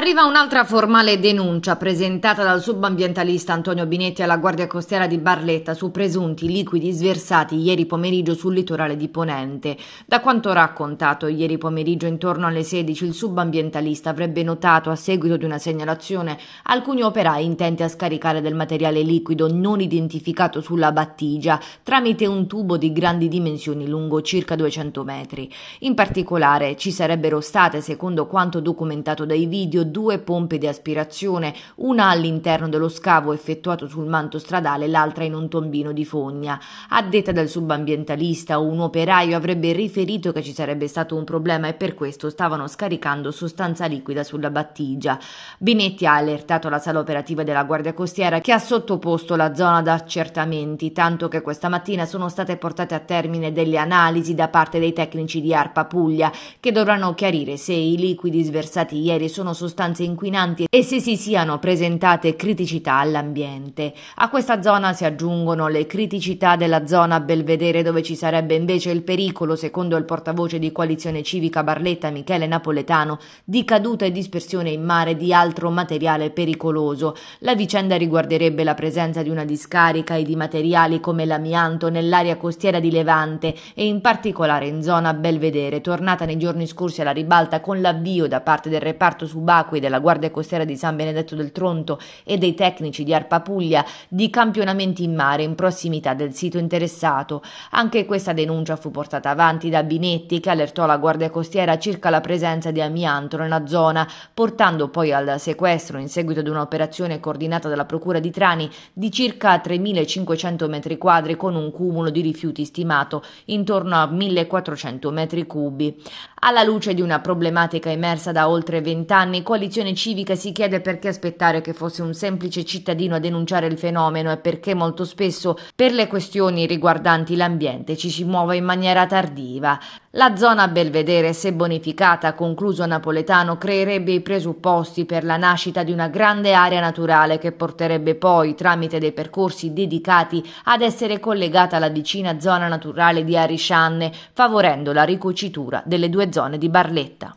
Arriva un'altra formale denuncia presentata dal subambientalista Antonio Binetti alla Guardia Costiera di Barletta su presunti liquidi sversati ieri pomeriggio sul litorale di Ponente. Da quanto raccontato ieri pomeriggio intorno alle 16 il subambientalista avrebbe notato a seguito di una segnalazione alcuni operai intenti a scaricare del materiale liquido non identificato sulla battigia tramite un tubo di grandi dimensioni lungo circa 200 metri. In particolare ci sarebbero state, secondo quanto documentato dai video, due pompe di aspirazione, una all'interno dello scavo effettuato sul manto stradale l'altra in un tombino di fogna. A detta del subambientalista, un operaio avrebbe riferito che ci sarebbe stato un problema e per questo stavano scaricando sostanza liquida sulla battigia. Binetti ha allertato la sala operativa della Guardia Costiera che ha sottoposto la zona ad accertamenti, tanto che questa mattina sono state portate a termine delle analisi da parte dei tecnici di Arpa Puglia che dovranno chiarire se i liquidi sversati ieri sono sostanzialmente sostanze inquinanti e se si siano presentate criticità all'ambiente. A questa zona si aggiungono le criticità della zona Belvedere dove ci sarebbe invece il pericolo, secondo il portavoce di coalizione civica Barletta Michele Napoletano, di caduta e dispersione in mare di altro materiale pericoloso. La vicenda riguarderebbe la presenza di una discarica e di materiali come l'amianto nell'area costiera di Levante e in particolare in zona Belvedere, tornata nei giorni scorsi alla ribalta con l'avvio da parte del reparto subacqueo subacquei della Guardia Costiera di San Benedetto del Tronto e dei tecnici di Arpapuglia di campionamenti in mare in prossimità del sito interessato. Anche questa denuncia fu portata avanti da Binetti che allertò la Guardia Costiera circa la presenza di amianto nella zona, portando poi al sequestro in seguito ad un'operazione coordinata dalla Procura di Trani di circa 3.500 metri quadri con un cumulo di rifiuti stimato intorno a 1.400 metri cubi. Alla luce di una problematica immersa da oltre vent'anni, Coalizione Civica si chiede perché aspettare che fosse un semplice cittadino a denunciare il fenomeno e perché molto spesso per le questioni riguardanti l'ambiente ci si muova in maniera tardiva. La zona Belvedere, se bonificata, concluso Napoletano, creerebbe i presupposti per la nascita di una grande area naturale che porterebbe poi, tramite dei percorsi dedicati, ad essere collegata alla vicina zona naturale di Arisciane, favorendo la ricucitura delle due zone di Barletta.